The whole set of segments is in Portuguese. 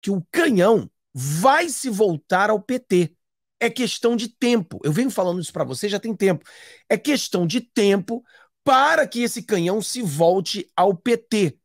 que o canhão vai se voltar ao PT. É questão de tempo. Eu venho falando isso para você já tem tempo. É questão de tempo para que esse canhão se volte ao PT.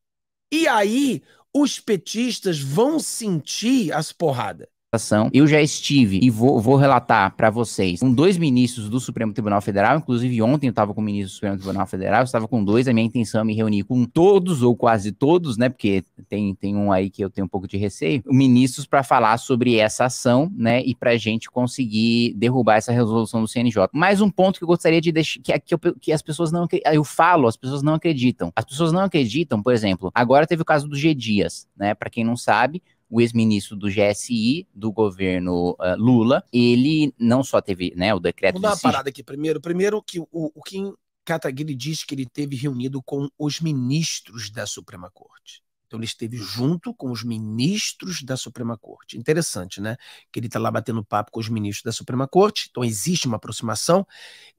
E aí os petistas vão sentir as porradas manifestação. Eu já estive e vou, vou relatar para vocês com dois ministros do Supremo Tribunal Federal, inclusive ontem eu estava com o ministro do Supremo Tribunal Federal, eu estava com dois, a minha intenção é me reunir com todos ou quase todos, né? Porque tem, tem um aí que eu tenho um pouco de receio, ministros para falar sobre essa ação, né? E para a gente conseguir derrubar essa resolução do CNJ. Mais um ponto que eu gostaria de deixar, que, é que, eu, que as pessoas não eu falo, as pessoas não acreditam. As pessoas não acreditam, por exemplo, agora teve o caso do G Dias, né? Para quem não sabe, o ex-ministro do GSI do governo uh, Lula, ele não só teve, né, o decreto... Vamos dar uma parada aqui primeiro. Primeiro que o, o Kim Kataguiri diz que ele teve reunido com os ministros da Suprema Corte. Então ele esteve junto com os ministros da Suprema Corte. Interessante, né? Que ele está lá batendo papo com os ministros da Suprema Corte, então existe uma aproximação.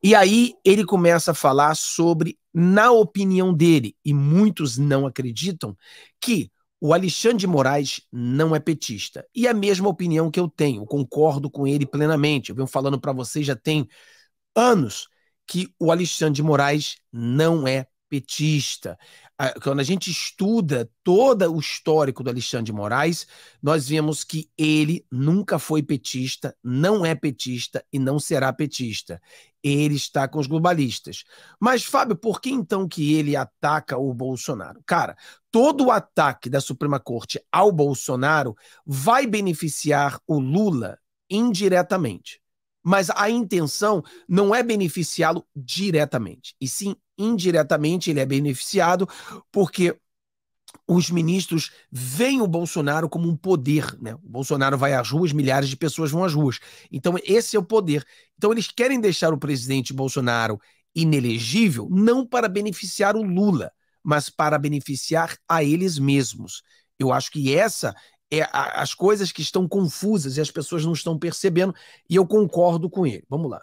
E aí ele começa a falar sobre, na opinião dele, e muitos não acreditam, que o Alexandre de Moraes não é petista. E é a mesma opinião que eu tenho, concordo com ele plenamente. Eu venho falando para vocês já tem anos que o Alexandre de Moraes não é petista, quando a gente estuda todo o histórico do Alexandre de Moraes, nós vemos que ele nunca foi petista, não é petista e não será petista. Ele está com os globalistas. Mas, Fábio, por que então que ele ataca o Bolsonaro? Cara, todo o ataque da Suprema Corte ao Bolsonaro vai beneficiar o Lula indiretamente mas a intenção não é beneficiá-lo diretamente, e sim indiretamente ele é beneficiado, porque os ministros veem o Bolsonaro como um poder, né? O Bolsonaro vai às ruas, milhares de pessoas vão às ruas. Então, esse é o poder. Então, eles querem deixar o presidente Bolsonaro inelegível, não para beneficiar o Lula, mas para beneficiar a eles mesmos. Eu acho que essa é a, as coisas que estão confusas e as pessoas não estão percebendo, e eu concordo com ele. Vamos lá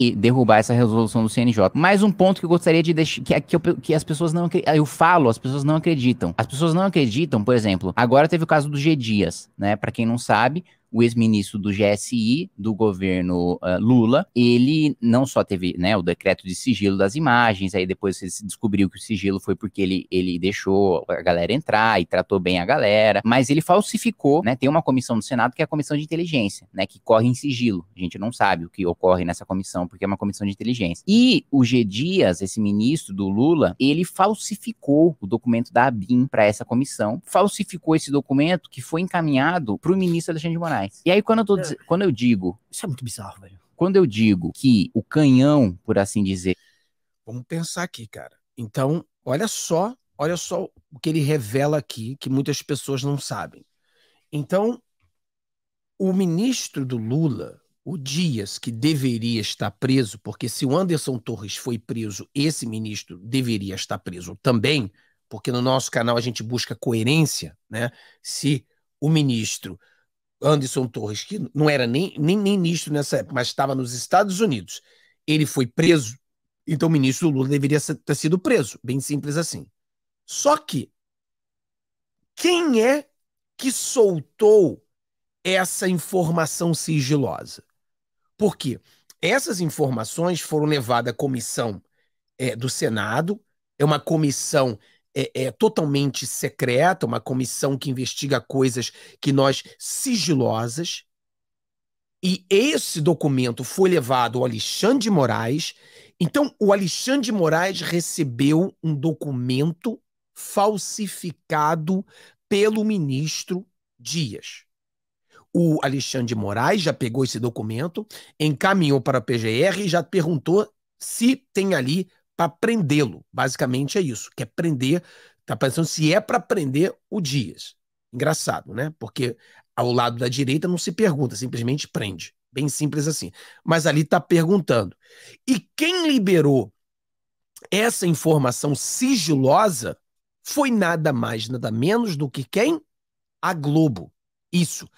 e derrubar essa resolução do CNJ. Mais um ponto que eu gostaria de deixar, que, que, que as pessoas não eu falo, as pessoas não acreditam. As pessoas não acreditam, por exemplo, agora teve o caso do G Dias, né? Para quem não sabe, o ex-ministro do GSI, do governo uh, Lula, ele não só teve né, o decreto de sigilo das imagens, aí depois se descobriu que o sigilo foi porque ele, ele deixou a galera entrar e tratou bem a galera, mas ele falsificou, né? Tem uma comissão do Senado que é a comissão de inteligência, né? Que corre em sigilo. A gente não sabe o que ocorre nessa comissão, porque é uma comissão de inteligência. E o G. Dias, esse ministro do Lula, ele falsificou o documento da ABIN para essa comissão, falsificou esse documento que foi encaminhado para o ministro Alexandre de Moraes. E aí, quando eu, tô, é. quando eu digo. Isso é muito bizarro, velho. Quando eu digo que o canhão, por assim dizer. Vamos pensar aqui, cara. Então, olha só, olha só o que ele revela aqui, que muitas pessoas não sabem. Então, o ministro do Lula, o Dias, que deveria estar preso, porque se o Anderson Torres foi preso, esse ministro deveria estar preso também, porque no nosso canal a gente busca coerência, né? Se o ministro Anderson Torres, que não era nem, nem, nem ministro nessa época, mas estava nos Estados Unidos, ele foi preso, então o ministro Lula deveria ter sido preso. Bem simples assim. Só que, quem é que soltou essa informação sigilosa? Porque essas informações foram levadas à comissão é, do Senado, é uma comissão é, é, totalmente secreta, uma comissão que investiga coisas que nós sigilosas. E esse documento foi levado ao Alexandre de Moraes. Então, o Alexandre de Moraes recebeu um documento falsificado pelo ministro Dias. O Alexandre de Moraes já pegou esse documento, encaminhou para a PGR e já perguntou se tem ali para prendê-lo. Basicamente é isso, que é prender, tá pensando se é para prender o Dias. Engraçado, né? Porque ao lado da direita não se pergunta, simplesmente prende. Bem simples assim. Mas ali está perguntando. E quem liberou essa informação sigilosa foi nada mais, nada menos do que quem? A Globo. Isso.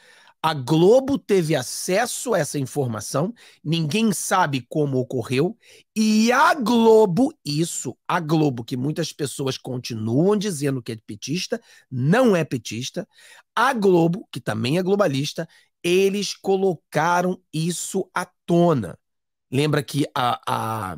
A Globo teve acesso a essa informação, ninguém sabe como ocorreu, e a Globo, isso, a Globo, que muitas pessoas continuam dizendo que é petista, não é petista, a Globo, que também é globalista, eles colocaram isso à tona. Lembra que a, a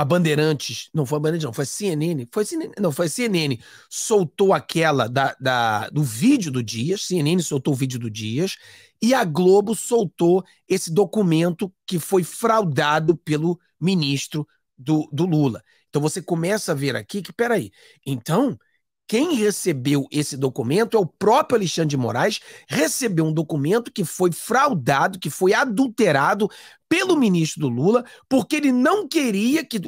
a Bandeirantes, não foi a Bandeirantes, não, foi a CNN, foi a CNN, não, foi CNN, soltou aquela da, da, do vídeo do Dias, CNN soltou o vídeo do Dias, e a Globo soltou esse documento que foi fraudado pelo ministro do, do Lula. Então você começa a ver aqui que, peraí, então quem recebeu esse documento é o próprio Alexandre de Moraes, recebeu um documento que foi fraudado, que foi adulterado pelo ministro do Lula, porque ele não queria que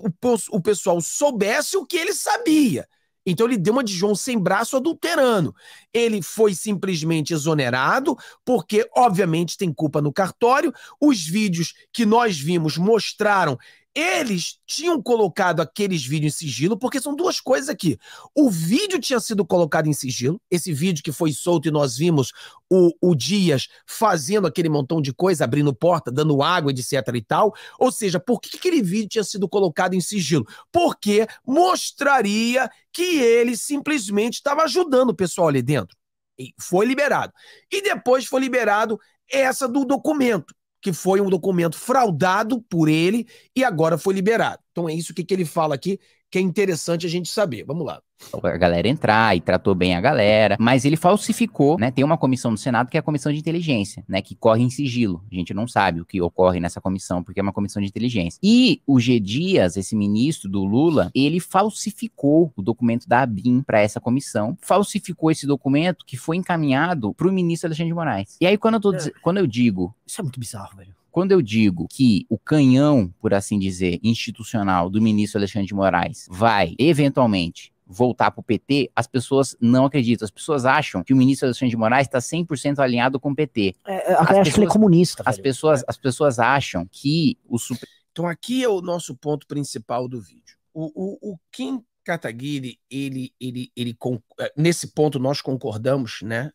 o, pessoal soubesse o que ele sabia. Então ele deu uma de João sem braço adulterando. Ele foi simplesmente exonerado, porque obviamente tem culpa no cartório. Os vídeos que nós vimos mostraram eles tinham colocado aqueles vídeos em sigilo, porque são duas coisas aqui. O vídeo tinha sido colocado em sigilo, esse vídeo que foi solto e nós vimos o, o Dias fazendo aquele montão de coisa, abrindo porta, dando água, etc e tal. Ou seja, por que aquele vídeo tinha sido colocado em sigilo? Porque mostraria que ele simplesmente estava ajudando o pessoal ali dentro. E foi liberado. E depois foi liberado essa do documento que foi um documento fraudado por ele e agora foi liberado. Então é isso que, que ele fala aqui que é interessante a gente saber. Vamos lá. A galera entrar e tratou bem a galera, mas ele falsificou, né? Tem uma comissão no Senado que é a comissão de inteligência, né? Que corre em sigilo. A gente não sabe o que ocorre nessa comissão, porque é uma comissão de inteligência. E o G. Dias, esse ministro do Lula, ele falsificou o documento da ABIN para essa comissão, falsificou esse documento que foi encaminhado para o ministro Alexandre de Moraes. E aí, quando eu, tô, é. quando eu digo. Isso é muito bizarro, velho. Quando eu digo que o canhão, por assim dizer, institucional do ministro Alexandre de Moraes vai, eventualmente, voltar para o PT, as pessoas não acreditam. As pessoas acham que o ministro Alexandre de Moraes está 100% alinhado com o PT. É, é acho que ele é comunista. As pessoas, é. as pessoas acham que o... Super... Então aqui é o nosso ponto principal do vídeo. O, o, o Kim Kataguiri, ele, ele, ele, é, nesse ponto nós concordamos, né?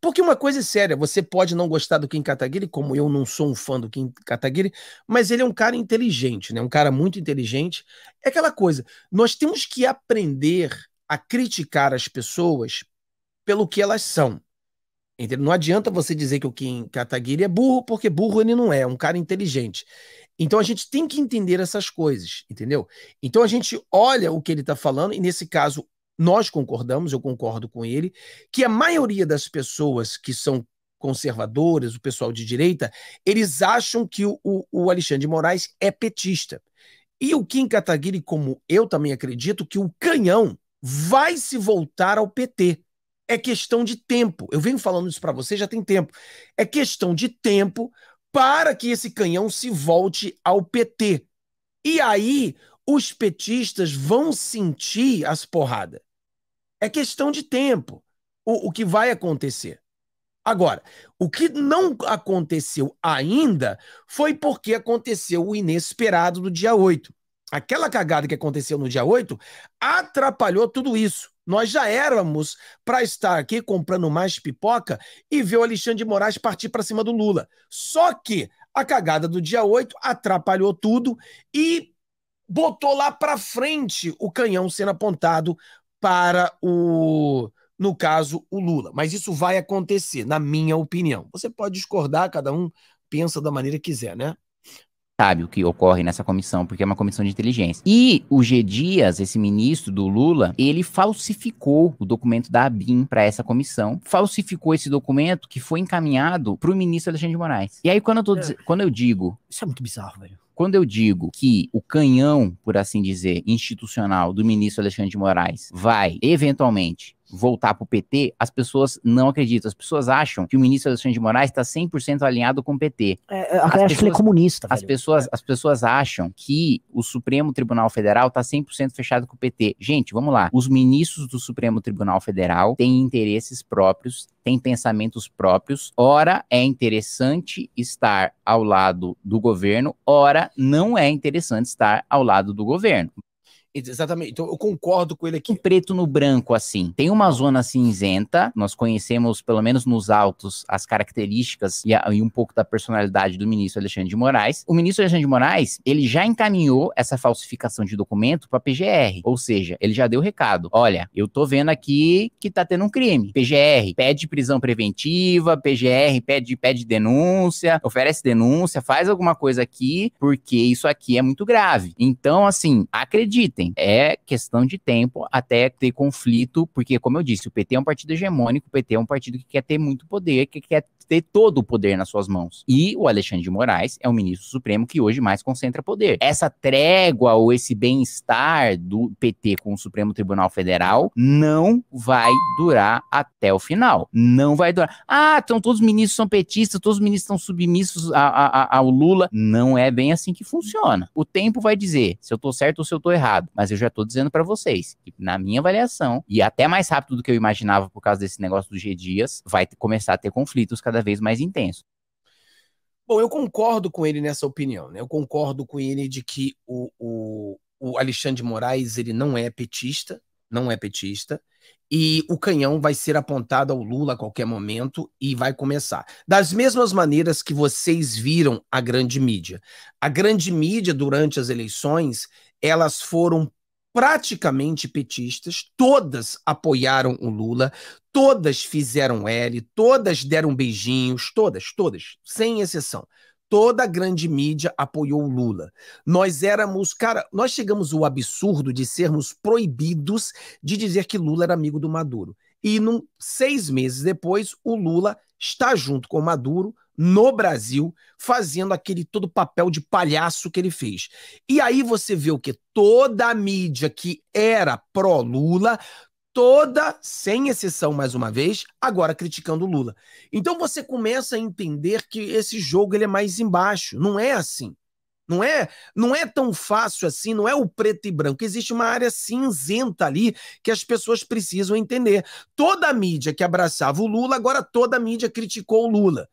Porque uma coisa é séria, você pode não gostar do Kim Kataguiri, como eu não sou um fã do Kim Kataguiri, mas ele é um cara inteligente, né? Um cara muito inteligente. É aquela coisa, nós temos que aprender a criticar as pessoas pelo que elas são. Entendeu? Não adianta você dizer que o Kim Kataguiri é burro, porque burro ele não é, é um cara inteligente. Então a gente tem que entender essas coisas, entendeu? Então a gente olha o que ele está falando, e nesse caso, nós concordamos, eu concordo com ele, que a maioria das pessoas que são conservadoras, o pessoal de direita, eles acham que o, o Alexandre de Moraes é petista. E o Kim Kataguiri, como eu também acredito, que o canhão vai se voltar ao PT. É questão de tempo. Eu venho falando isso para você já tem tempo. É questão de tempo para que esse canhão se volte ao PT. E aí os petistas vão sentir as porradas. É questão de tempo o, o que vai acontecer. Agora, o que não aconteceu ainda foi porque aconteceu o inesperado do dia 8. Aquela cagada que aconteceu no dia 8 atrapalhou tudo isso. Nós já éramos para estar aqui comprando mais pipoca e ver o Alexandre de Moraes partir para cima do Lula. Só que a cagada do dia 8 atrapalhou tudo e botou lá para frente o canhão sendo apontado para o, no caso, o Lula. Mas isso vai acontecer, na minha opinião. Você pode discordar, cada um pensa da maneira que quiser, né? Sabe o que ocorre nessa comissão, porque é uma comissão de inteligência. E o G. Dias, esse ministro do Lula, ele falsificou o documento da ABIN para essa comissão, falsificou esse documento que foi encaminhado para o ministro Alexandre de Moraes. E aí, quando eu, tô, é. quando eu digo. Isso é muito bizarro, velho quando eu digo que o canhão, por assim dizer, institucional do ministro Alexandre de Moraes vai, eventualmente, voltar para o PT, as pessoas não acreditam. As pessoas acham que o ministro Alexandre de Moraes está 100% alinhado com o PT. É, até acho que ele é comunista. As pessoas, é. as pessoas acham que o Supremo Tribunal Federal está 100% fechado com o PT. Gente, vamos lá. Os ministros do Supremo Tribunal Federal têm interesses próprios, têm pensamentos próprios. Ora, é interessante estar ao lado do governo, ora, não é interessante estar ao lado do governo. Exatamente. Então, eu concordo com ele aqui. Um preto no branco, assim. Tem uma zona cinzenta. Nós conhecemos, pelo menos nos autos, as características e, a, e, um pouco da personalidade do ministro Alexandre de Moraes. O ministro Alexandre de Moraes, ele já encaminhou essa falsificação de documento para PGR. Ou seja, ele já deu o recado. Olha, eu tô vendo aqui que tá tendo um crime. PGR pede prisão preventiva, PGR pede, pede denúncia, oferece denúncia, faz alguma coisa aqui, porque isso aqui é muito grave. Então, assim, acreditem tem. É questão de tempo até ter conflito, porque, como eu disse, o PT é um partido hegemônico, o PT é um partido que quer ter muito poder, que quer ter todo o poder nas suas mãos. E o Alexandre de Moraes é o ministro supremo que hoje mais concentra poder. Essa trégua ou esse bem-estar do PT com o Supremo Tribunal Federal não vai durar até o final. Não vai durar. Ah, então todos os ministros são petistas, todos os ministros estão submissos a, a, a, ao Lula. Não é bem assim que funciona. O tempo vai dizer se eu tô certo ou se eu tô errado. Mas eu já tô dizendo para vocês que, na minha avaliação, e até mais rápido do que eu imaginava por causa desse negócio do G Dias, vai começar a ter conflitos cada cada vez mais intenso. Bom, eu concordo com ele nessa opinião. Né? Eu concordo com ele de que o, o, o Alexandre de Moraes ele não é petista, não é petista, e o canhão vai ser apontado ao Lula a qualquer momento e vai começar. Das mesmas maneiras que vocês viram a grande mídia. A grande mídia, durante as eleições, elas foram praticamente petistas, todas apoiaram o Lula, todas fizeram L, todas deram beijinhos, todas, todas, sem exceção. Toda a grande mídia apoiou o Lula. Nós éramos, cara, nós chegamos ao absurdo de sermos proibidos de dizer que Lula era amigo do Maduro. E num, seis meses depois, o Lula está junto com o Maduro, no Brasil, fazendo aquele todo papel de palhaço que ele fez. E aí você vê o que? Toda a mídia que era pró-Lula, toda, sem exceção mais uma vez, agora criticando o Lula. Então você começa a entender que esse jogo ele é mais embaixo, não é assim. Não é, não é tão fácil assim, não é o preto e branco. Existe uma área cinzenta ali que as pessoas precisam entender. Toda a mídia que abraçava o Lula, agora toda a mídia criticou o Lula.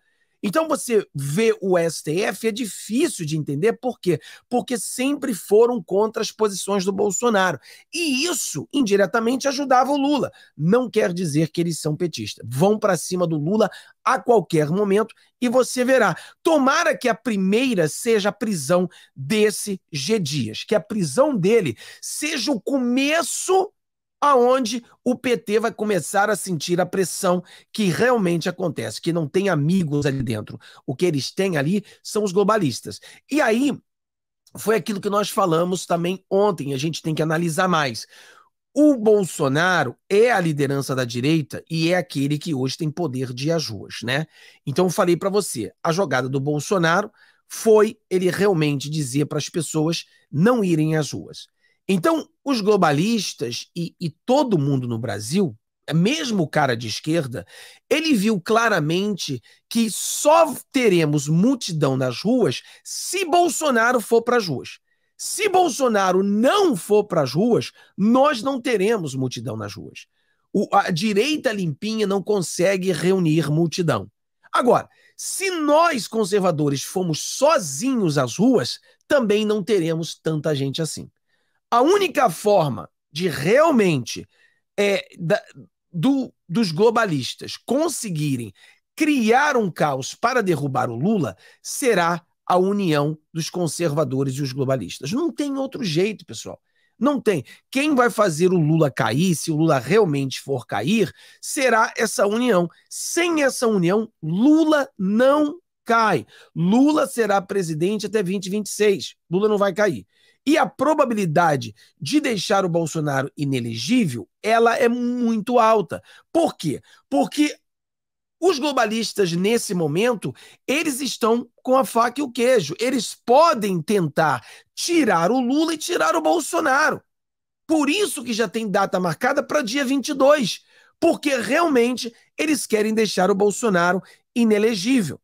Então você vê o STF é difícil de entender por quê? Porque sempre foram contra as posições do Bolsonaro. E isso indiretamente ajudava o Lula. Não quer dizer que eles são petistas. Vão para cima do Lula a qualquer momento e você verá. Tomara que a primeira seja a prisão desse G Dias, que a prisão dele seja o começo aonde o PT vai começar a sentir a pressão que realmente acontece, que não tem amigos ali dentro. O que eles têm ali são os globalistas. E aí foi aquilo que nós falamos também ontem, a gente tem que analisar mais. O Bolsonaro é a liderança da direita e é aquele que hoje tem poder de ir às ruas, né? Então eu falei para você, a jogada do Bolsonaro foi ele realmente dizer para as pessoas não irem às ruas. Então, os globalistas e, e todo mundo no Brasil, mesmo o cara de esquerda, ele viu claramente que só teremos multidão nas ruas se Bolsonaro for para as ruas. Se Bolsonaro não for para as ruas, nós não teremos multidão nas ruas. O, a direita limpinha não consegue reunir multidão. Agora, se nós conservadores formos sozinhos às ruas, também não teremos tanta gente assim. A única forma de realmente é, da, do, dos globalistas conseguirem criar um caos para derrubar o Lula será a união dos conservadores e os globalistas. Não tem outro jeito, pessoal. Não tem. Quem vai fazer o Lula cair, se o Lula realmente for cair, será essa união. Sem essa união, Lula não cai. Lula será presidente até 2026. Lula não vai cair. E a probabilidade de deixar o Bolsonaro inelegível, ela é muito alta. Por quê? Porque os globalistas, nesse momento, eles estão com a faca e o queijo. Eles podem tentar tirar o Lula e tirar o Bolsonaro. Por isso que já tem data marcada para dia 22, porque realmente eles querem deixar o Bolsonaro inelegível.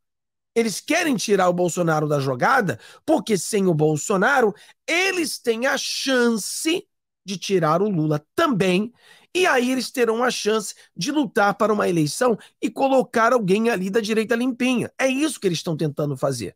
Eles querem tirar o Bolsonaro da jogada, porque sem o Bolsonaro, eles têm a chance de tirar o Lula também. E aí eles terão a chance de lutar para uma eleição e colocar alguém ali da direita limpinha. É isso que eles estão tentando fazer.